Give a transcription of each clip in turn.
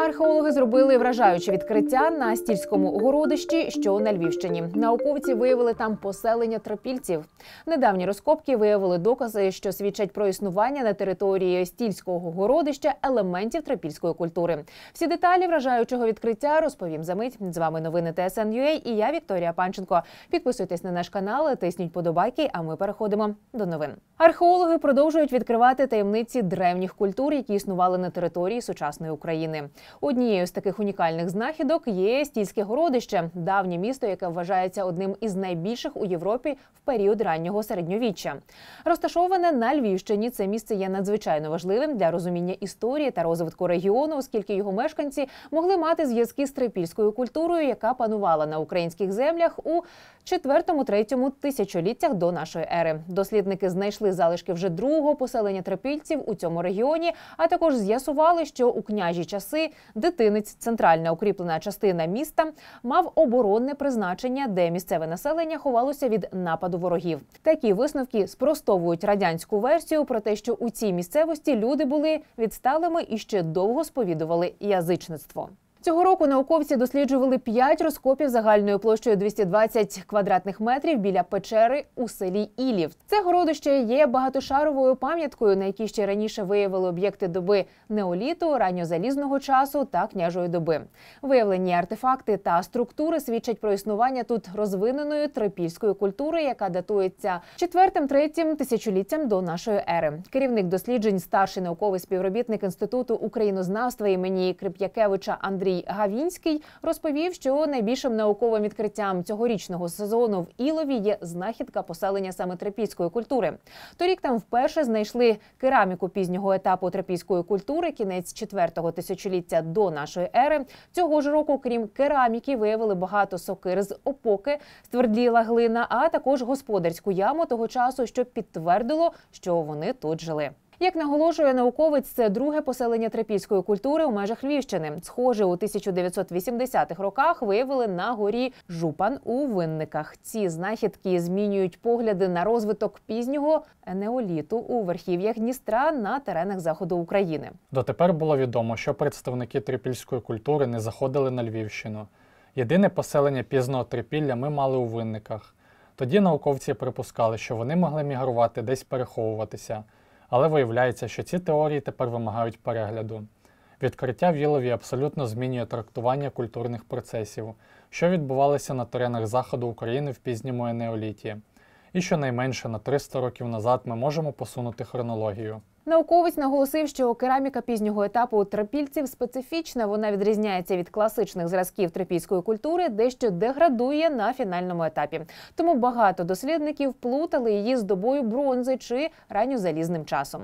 Археологи зробили вражаюче відкриття на стільському городищі, що на Львівщині. Науковці виявили там поселення трипільців. Недавні розкопки виявили докази, що свідчать про існування на території стільського городища елементів трипільської культури. Всі деталі вражаючого відкриття розповім за мить. З вами новини ТСН.UA і я Вікторія Панченко. Підписуйтесь на наш канал, тисніть подобайки. А ми переходимо до новин. Археологи продовжують відкривати таємниці древніх культур, які існували на території сучасної України. Однією з таких унікальних знахідок є стільське городище, давнє місто, яке вважається одним із найбільших у Європі в період раннього середньовіччя. Розташоване на Львівщині. Це місце є надзвичайно важливим для розуміння історії та розвитку регіону, оскільки його мешканці могли мати зв'язки з трипільською культурою, яка панувала на українських землях у 4-3 тисячоліттях до нашої ери. Дослідники знайшли залишки вже другого поселення трипільців у цьому регіоні, а також з'ясували, що у княжі часи Дитинець, центральна укріплена частина міста, мав оборонне призначення, де місцеве населення ховалося від нападу ворогів. Такі висновки спростовують радянську версію про те, що у цій місцевості люди були відсталими і ще довго сповідували язичництво. Цього року науковці досліджували п'ять розкопів загальною площею 220 квадратних метрів біля печери у селі Ілів. Це городище є багатошаровою пам'яткою, на якій ще раніше виявили об'єкти доби неоліту, ранньозалізного часу та княжої доби. Виявлені артефакти та структури свідчать про існування тут розвиненої трипільської культури, яка датується 4-3 тисячоліттям до нашої ери. Керівник досліджень, старший науковий співробітник інституту українознавства імені Крип'якевича Андрій. Андрій Гавінський розповів, що найбільшим науковим відкриттям цьогорічного сезону в Ілові є знахідка поселення саме трапійської культури. Торік там вперше знайшли кераміку пізнього етапу трапійської культури, кінець четвертого тисячоліття до нашої ери. Цього ж року, крім кераміки, виявили багато сокир з опоки, ствердліла глина, а також господарську яму того часу, що підтвердило, що вони тут жили. Як наголошує науковець, це друге поселення трипільської культури у межах Львівщини. Схоже, у 1980-х роках виявили на горі жупан у винниках. Ці знахідки змінюють погляди на розвиток пізнього енеоліту у верхів'ях Дністра на теренах заходу України. Дотепер було відомо, що представники трипільської культури не заходили на Львівщину. Єдине поселення пізного трипілля ми мали у винниках. Тоді науковці припускали, що вони могли мігрувати десь переховуватися. Але виявляється, що ці теорії тепер вимагають перегляду. Відкриття Вілові абсолютно змінює трактування культурних процесів, що відбувалися на теренах заходу України в пізньому енеоліті. І щонайменше на 300 років назад ми можемо посунути хронологію. Науковець наголосив, що кераміка пізнього етапу у трипільців специфічна. Вона відрізняється від класичних зразків трипільської культури, дещо деградує на фінальному етапі. Тому багато дослідників плутали її з добою бронзи чи ранньозалізним часом.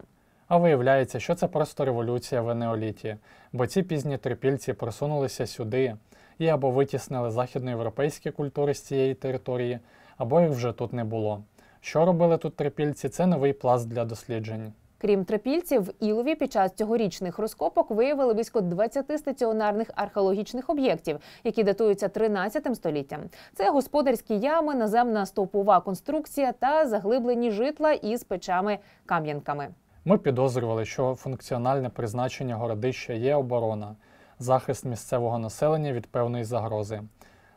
А виявляється, що це просто революція в енеоліті, бо ці пізні трипільці просунулися сюди і або витіснили західноєвропейські культури з цієї території, або їх вже тут не було. Що робили тут трипільці? Це новий пласт для досліджень. Крім трипільців, в Ілові під час цьогорічних розкопок виявили близько 20 стаціонарних археологічних об'єктів, які датуються 13 століттям. Це господарські ями, наземна стовпова конструкція та заглиблені житла із печами кам'янками. Ми підозрювали, що функціональне призначення городища є оборона, захист місцевого населення від певної загрози.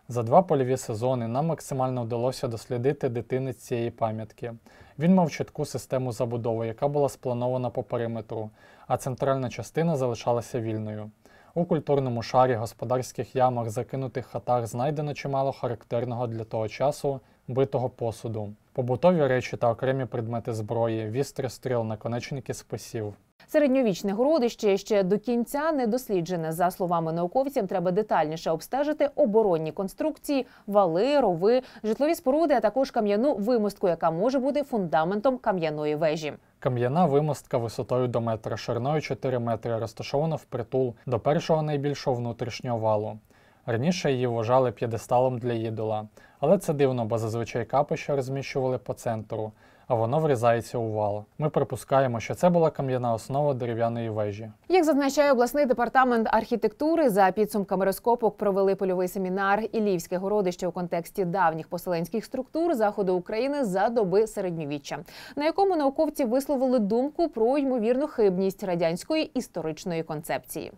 За два польові сезони нам максимально вдалося дослідити дитини цієї пам'ятки. Він мав чітку систему забудови, яка була спланована по периметру, а центральна частина залишалася вільною. У культурному шарі, господарських ямах, закинутих хатах знайдено чимало характерного для того часу битого посуду, побутові речі та окремі предмети зброї, вістри стріл, наконечники списів. Середньовічне городище ще до кінця не досліджене. За словами науковців, треба детальніше обстежити оборонні конструкції, вали, рови, житлові споруди, а також кам'яну вимостку, яка може бути фундаментом кам'яної вежі. Кам'яна вимостка висотою до метра, шириною 4 метри, розташована впритул до першого найбільшого внутрішнього валу. Раніше її вважали п'єдесталом для їдола, але це дивно, бо зазвичай капи, що розміщували по центру а воно врізається у вал. Ми припускаємо, що це була кам'яна основа дерев'яної вежі. Як зазначає обласний департамент архітектури, за підсумками розкопок провели польовий семінар Ілівське городище у контексті давніх поселенських структур заходу України за доби середньовіччя, на якому науковці висловили думку про ймовірну хибність радянської історичної концепції.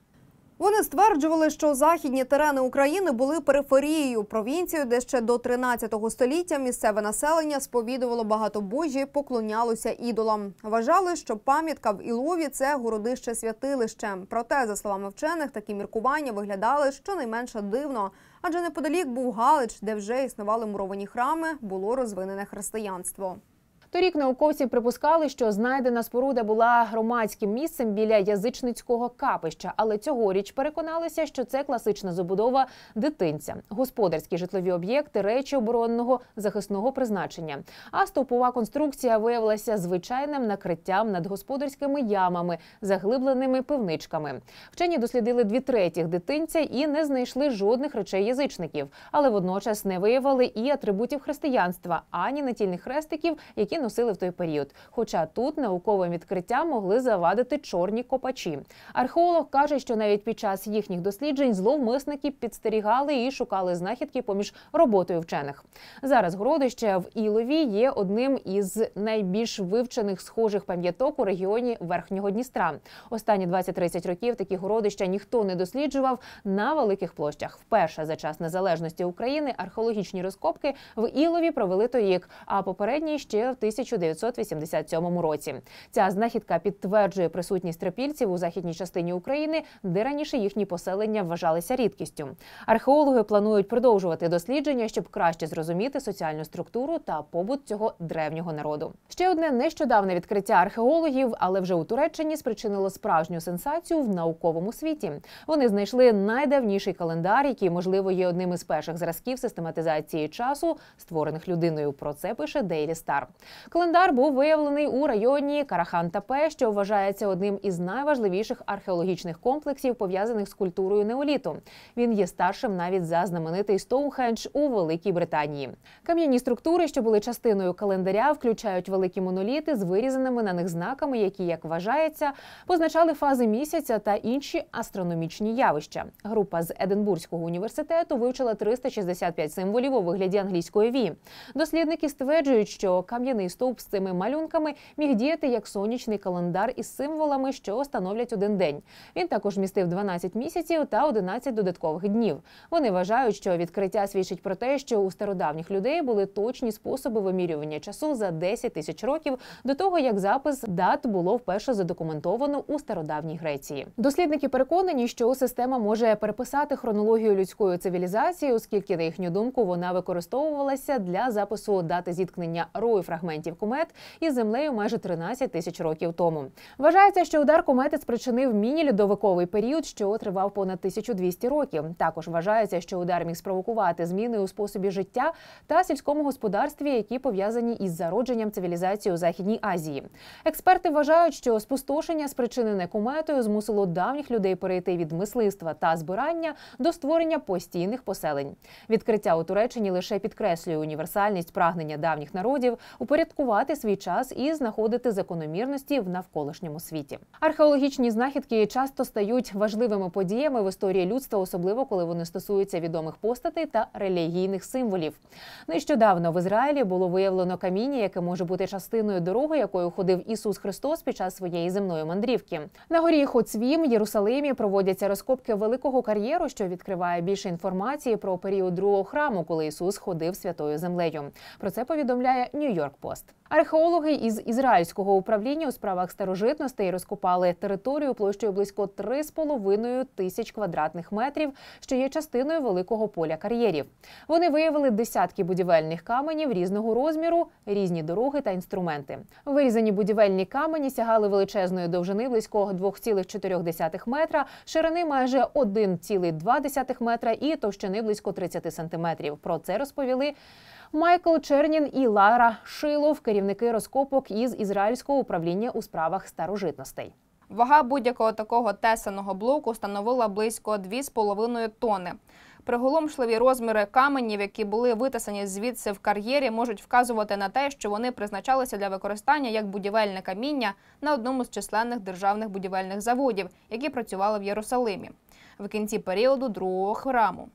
Вони стверджували, що західні терени України були периферією провінцією, де ще до 13 століття місцеве населення сповідувало багатобожі, поклонялося ідолам. Вважали, що пам'ятка в Ілові це городище святилище. Проте, за словами вчених, такі міркування виглядали щонайменше дивно, адже неподалік був Галич, де вже існували муровані храми, було розвинене християнство. Торік науковці припускали, що знайдена споруда була громадським місцем біля язичницького капища, але цьогоріч переконалися, що це класична забудова дитинця, господарські житлові об'єкти, речі оборонного захисного призначення. А стовпова конструкція виявилася звичайним накриттям над господарськими ямами, заглибленими пивничками. Вчені дослідили дві третіх дитинця і не знайшли жодних речей язичників, але водночас не виявили і атрибутів християнства, ані натільних хрестиків, які носили в той період. Хоча тут науковим відкриттям могли завадити чорні копачі. Археолог каже, що навіть під час їхніх досліджень зловмисники підстерігали і шукали знахідки поміж роботою вчених. Зараз городище в Ілові є одним із найбільш вивчених схожих пам'яток у регіоні Верхнього Дністра. Останні 20-30 років такі городища ніхто не досліджував на великих площах. Вперше за час незалежності України археологічні розкопки в Ілові провели торік, а попередні ще в 1987 році. Ця знахідка підтверджує присутність трипільців у західній частині України, де раніше їхні поселення вважалися рідкістю. Археологи планують продовжувати дослідження, щоб краще зрозуміти соціальну структуру та побут цього древнього народу. Ще одне нещодавне відкриття археологів, але вже у Туреччині спричинило справжню сенсацію в науковому світі. Вони знайшли найдавніший календар, який можливо є одним із перших зразків систематизації часу, створених людиною. Про це пише Daily Star. Календар був виявлений у районі Карахан Тапе, що вважається одним із найважливіших археологічних комплексів, пов'язаних з культурою неоліту. Він є старшим навіть за знаменитий Стоунхендж у Великій Британії. Кам'яні структури, що були частиною календаря, включають великі моноліти з вирізаними на них знаками, які, як вважається, позначали фази місяця та інші астрономічні явища. Група з Единбурзького університету вивчила 365 символів у вигляді англійської ві. Дослідники стверджують, що кам'яний Музейний стовп з цими малюнками міг діяти як сонячний календар із символами, що становлять один день. Він також містив 12 місяців та 11 додаткових днів. Вони вважають, що відкриття свідчить про те, що у стародавніх людей були точні способи вимірювання часу за 10 тисяч років до того, як запис дат було вперше задокументовано у стародавній Греції. Дослідники переконані, що система може переписати хронологію людської цивілізації, оскільки на їхню думку вона використовувалася для запису дати зіткнення рою фрагментів фрагментів комет із землею майже 13 тисяч років тому. Вважається, що удар комети спричинив міні-льодовиковий період, що тривав понад 1200 років. Також вважається, що удар міг спровокувати зміни у способі життя та сільському господарстві, які пов'язані із зародженням цивілізації у Західній Азії. Експерти вважають, що спустошення, спричинене кометою, змусило давніх людей перейти від мисливства та збирання до створення постійних поселень. Відкриття у Туреччині лише підкреслює універсальність прагнення давніх народів Упорядку порядкувати свій час і знаходити закономірності в навколишньому світі. Археологічні знахідки часто стають важливими подіями в історії людства, особливо коли вони стосуються відомих постатей та релігійних символів. Нещодавно в Ізраїлі було виявлено каміння, яке може бути частиною дороги, якою ходив Ісус Христос під час своєї земної мандрівки. На горі Хоцвім Єрусалимі проводяться розкопки великого кар'єру, що відкриває більше інформації про період другого храму, коли Ісус ходив святою землею. Про це повідомляє Нью-Йорк Пост. хвост. Археологи із ізраїльського управління у справах старожитностей розкопали територію площею близько 3,5 тисяч квадратних метрів, що є частиною великого поля кар'єрів. Вони виявили десятки будівельних каменів різного розміру, різні дороги та інструменти. Вирізані будівельні камені сягали величезної довжини близько 2,4 метра, ширини майже 1,2 метра і товщини близько 30 сантиметрів. Про це розповіли Майкл Чернін і Лара Шилов. Керів керівники розкопок із Ізраїльського управління у справах старожитностей. Вага будь-якого такого тесаного блоку становила близько 2,5 тони. Приголомшливі розміри каменів, які були витисані звідси в кар'єрі, можуть вказувати на те, що вони призначалися для використання як будівельне каміння на одному з численних державних будівельних заводів, які працювали в Єрусалимі в кінці періоду другого храму.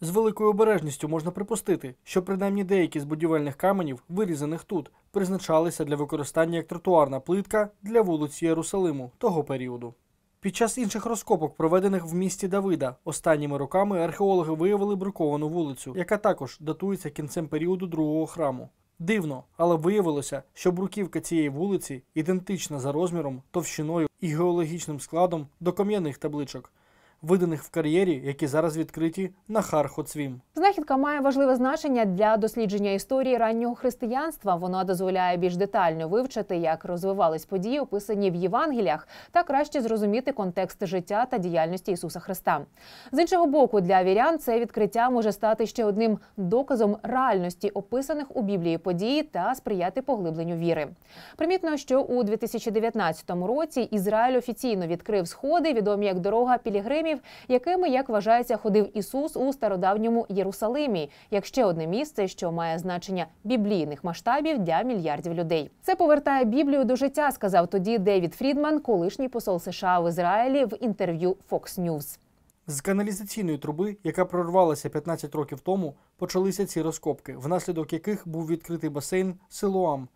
З великою обережністю можна припустити, що принаймні деякі з будівельних каменів, вирізаних тут, призначалися для використання як тротуарна плитка для вулиць Єрусалиму того періоду. Під час інших розкопок, проведених в місті Давида, останніми роками археологи виявили бруковану вулицю, яка також датується кінцем періоду другого храму. Дивно, але виявилося, що бруківка цієї вулиці ідентична за розміром, товщиною і геологічним складом до кам'яних табличок виданих в кар'єрі, які зараз відкриті на Хархоцвім. Знахідка має важливе значення для дослідження історії раннього християнства. Вона дозволяє більш детально вивчити, як розвивались події, описані в Євангеліях, та краще зрозуміти контекст життя та діяльності Ісуса Христа. З іншого боку, для вірян це відкриття може стати ще одним доказом реальності описаних у Біблії події та сприяти поглибленню віри. Примітно, що у 2019 році Ізраїль офіційно відкрив сходи, відомі як дорога Пілігрим храмів, якими, як вважається, ходив Ісус у стародавньому Єрусалимі, як ще одне місце, що має значення біблійних масштабів для мільярдів людей. Це повертає Біблію до життя, сказав тоді Девід Фрідман, колишній посол США в Ізраїлі, в інтерв'ю Fox News. З каналізаційної труби, яка прорвалася 15 років тому, почалися ці розкопки, внаслідок яких був відкритий басейн Силуам,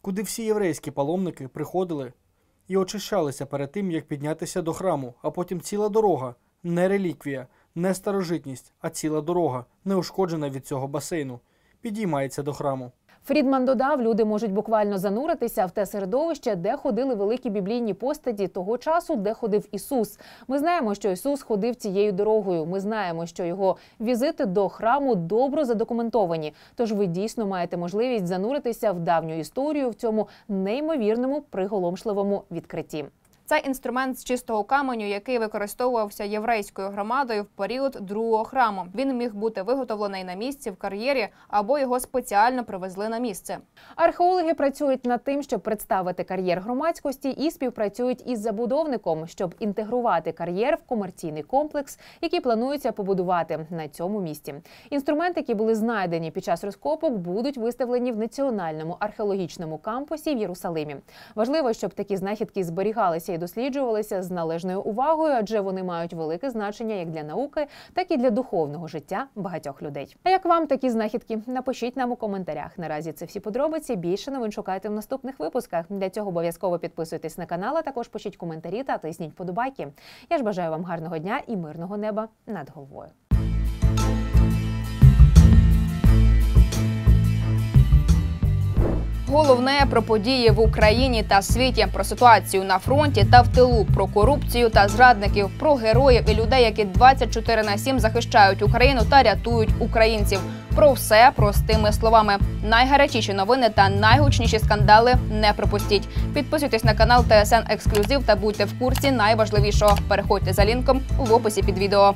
куди всі єврейські паломники приходили і очищалися перед тим, як піднятися до храму, а потім ціла дорога, не реліквія, не старожитність, а ціла дорога, неушкоджена від цього басейну, підіймається до храму. Фрідман додав, люди можуть буквально зануритися в те середовище, де ходили великі біблійні постаті того часу, де ходив Ісус. Ми знаємо, що Ісус ходив цією дорогою. Ми знаємо, що його візити до храму добре задокументовані. Тож ви дійсно маєте можливість зануритися в давню історію в цьому неймовірному приголомшливому відкритті. Це інструмент з чистого каменю, який використовувався єврейською громадою в період другого храму. Він міг бути виготовлений на місці в кар'єрі або його спеціально привезли на місце. Археологи працюють над тим, щоб представити кар'єр громадськості і співпрацюють із забудовником, щоб інтегрувати кар'єр в комерційний комплекс, який планується побудувати на цьому місці. Інструменти, які були знайдені під час розкопок, будуть виставлені в національному археологічному кампусі в Єрусалимі. Важливо, щоб такі знахідки зберігалися ідеї досліджувалися з належною увагою, адже вони мають велике значення як для науки, так і для духовного життя багатьох людей. А як вам такі знахідки? Напишіть нам у коментарях. Наразі це всі подробиці. Більше новин шукайте в наступних випусках. Для цього обов'язково підписуйтесь на канал, а також пишіть коментарі та тисніть подобайки. Я ж бажаю вам гарного дня і мирного неба над головою. головне про події в Україні та світі, про ситуацію на фронті та в тилу, про корупцію та зрадників, про героїв і людей, які 24 на 7 захищають Україну та рятують українців. Про все простими словами. Найгарячіші новини та найгучніші скандали не пропустіть. Підписуйтесь на канал ТСН Ексклюзив та будьте в курсі найважливішого. Переходьте за лінком в описі під відео.